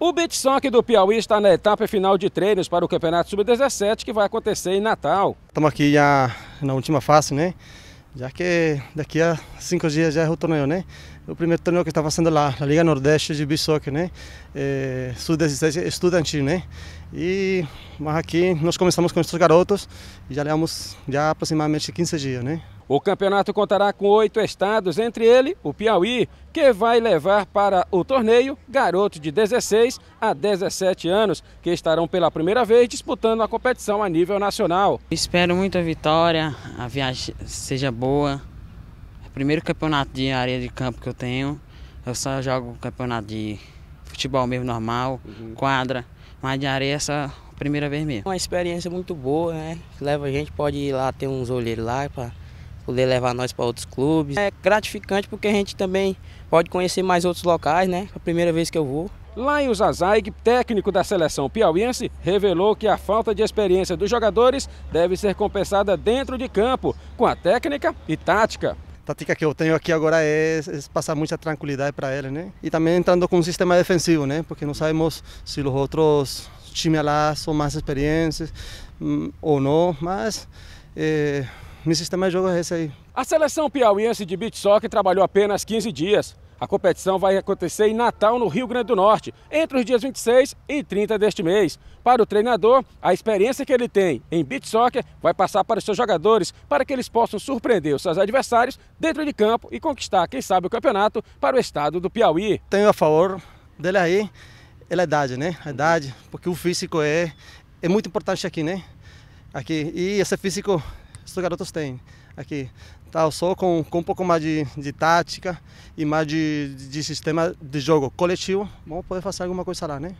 O Soccer do Piauí está na etapa final de treinos para o Campeonato Sub-17 que vai acontecer em Natal. Estamos aqui já na última fase, né? Já que daqui a cinco dias já é o torneio, né? O primeiro torneio que está fazendo lá, na Liga Nordeste de Soccer, né? É, Sub-17 estudantil, né? E mas aqui nós começamos com os garotos e já levamos já aproximadamente 15 dias, né? O campeonato contará com oito estados, entre ele o Piauí, que vai levar para o torneio garotos de 16 a 17 anos, que estarão pela primeira vez disputando a competição a nível nacional. Espero muita vitória, a viagem seja boa. É o primeiro campeonato de área de campo que eu tenho. Eu só jogo campeonato de futebol mesmo normal, uhum. quadra mas de areia é essa primeira vez mesmo. Uma experiência muito boa, né? Leva a gente, pode ir lá ter uns olheiros lá para poder levar nós para outros clubes. É gratificante porque a gente também pode conhecer mais outros locais, né? É a primeira vez que eu vou. lá em Azaig, técnico da seleção piauiense, revelou que a falta de experiência dos jogadores deve ser compensada dentro de campo, com a técnica e tática tática que eu tenho aqui agora é, é passar muita tranquilidade para eles, né? E também entrando com um sistema defensivo, né? Porque não sabemos se os outros times lá são mais experientes hum, ou não, mas é, meu sistema de jogo é esse aí. A seleção piauiense de beach soccer trabalhou apenas 15 dias. A competição vai acontecer em Natal, no Rio Grande do Norte, entre os dias 26 e 30 deste mês. Para o treinador, a experiência que ele tem em beach soccer vai passar para os seus jogadores, para que eles possam surpreender os seus adversários dentro de campo e conquistar, quem sabe, o campeonato para o estado do Piauí. Tenho a favor dele aí, é a idade, né? A é idade, porque o físico é, é muito importante aqui, né? Aqui, e esse físico os garotos têm aqui. Tá, eu sou com, com um pouco mais de, de tática e mais de, de sistema de jogo coletivo. Vamos poder fazer alguma coisa lá, né?